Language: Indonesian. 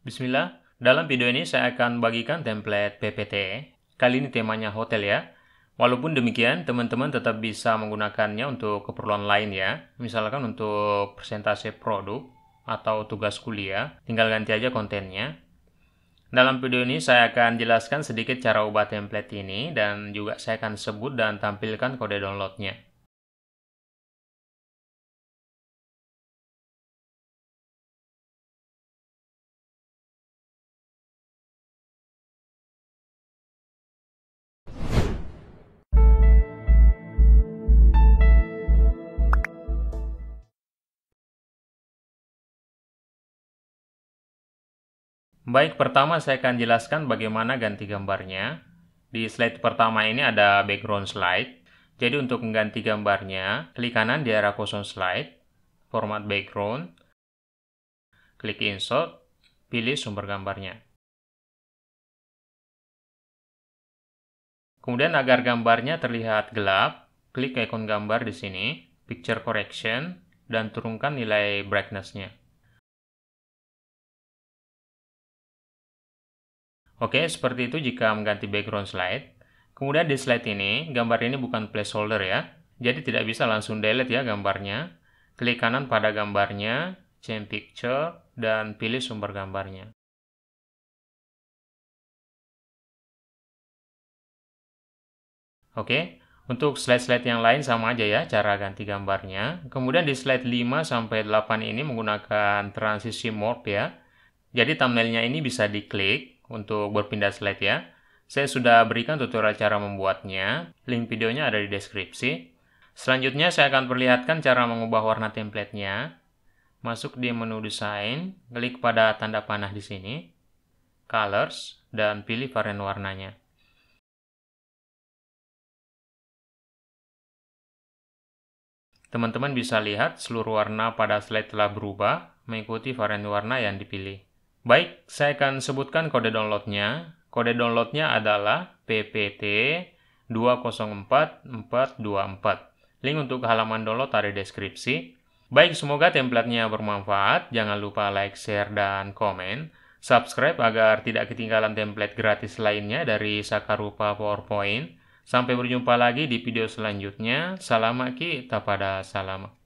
Bismillah, dalam video ini saya akan bagikan template PPT. Kali ini temanya hotel ya. Walaupun demikian, teman-teman tetap bisa menggunakannya untuk keperluan lain ya. Misalkan untuk presentasi produk atau tugas kuliah, tinggal ganti aja kontennya. Dalam video ini saya akan jelaskan sedikit cara ubah template ini dan juga saya akan sebut dan tampilkan kode downloadnya. Baik, pertama saya akan jelaskan bagaimana ganti gambarnya. Di slide pertama ini ada background slide. Jadi untuk mengganti gambarnya, klik kanan di area kosong slide, format background, klik insert, pilih sumber gambarnya. Kemudian agar gambarnya terlihat gelap, klik ikon gambar di sini, picture correction, dan turunkan nilai brightness-nya. Oke, seperti itu jika mengganti background slide. Kemudian di slide ini, gambar ini bukan placeholder ya. Jadi tidak bisa langsung delete ya gambarnya. Klik kanan pada gambarnya, change picture, dan pilih sumber gambarnya. Oke, untuk slide-slide yang lain sama aja ya cara ganti gambarnya. Kemudian di slide 5 sampai 8 ini menggunakan transisi morph ya. Jadi thumbnailnya ini bisa diklik, untuk berpindah slide ya. Saya sudah berikan tutorial cara membuatnya, link videonya ada di deskripsi. Selanjutnya saya akan perlihatkan cara mengubah warna templatenya. Masuk di menu desain, klik pada tanda panah di sini, colors, dan pilih varian warnanya. Teman-teman bisa lihat seluruh warna pada slide telah berubah mengikuti varian warna yang dipilih. Baik, saya akan sebutkan kode downloadnya. Kode downloadnya adalah PPT 204424. Link untuk halaman download ada di deskripsi. Baik, semoga templatenya bermanfaat. Jangan lupa like, share, dan komen. Subscribe agar tidak ketinggalan template gratis lainnya dari Sakarupa PowerPoint. Sampai berjumpa lagi di video selanjutnya. Salamaki, tapada salam.